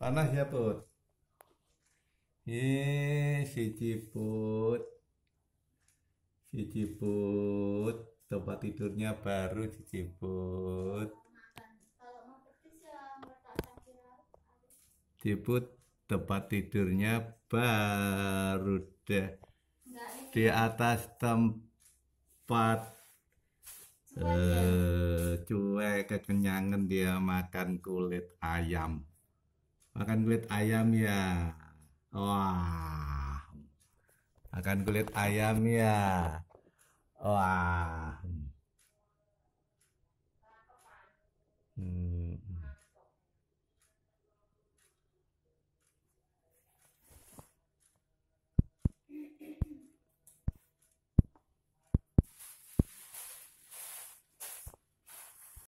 Panas ya, Put? Ye, si Ciput. Si Ciput, tempat tidurnya baru si Ciput. Ciput, tempat tidurnya baru deh. Di atas tempat ya? eh, cuek kekenyangan dia makan kulit ayam. Makan kulit ayam ya. Wah. Makan kulit ayam ya. Wah. Hmm.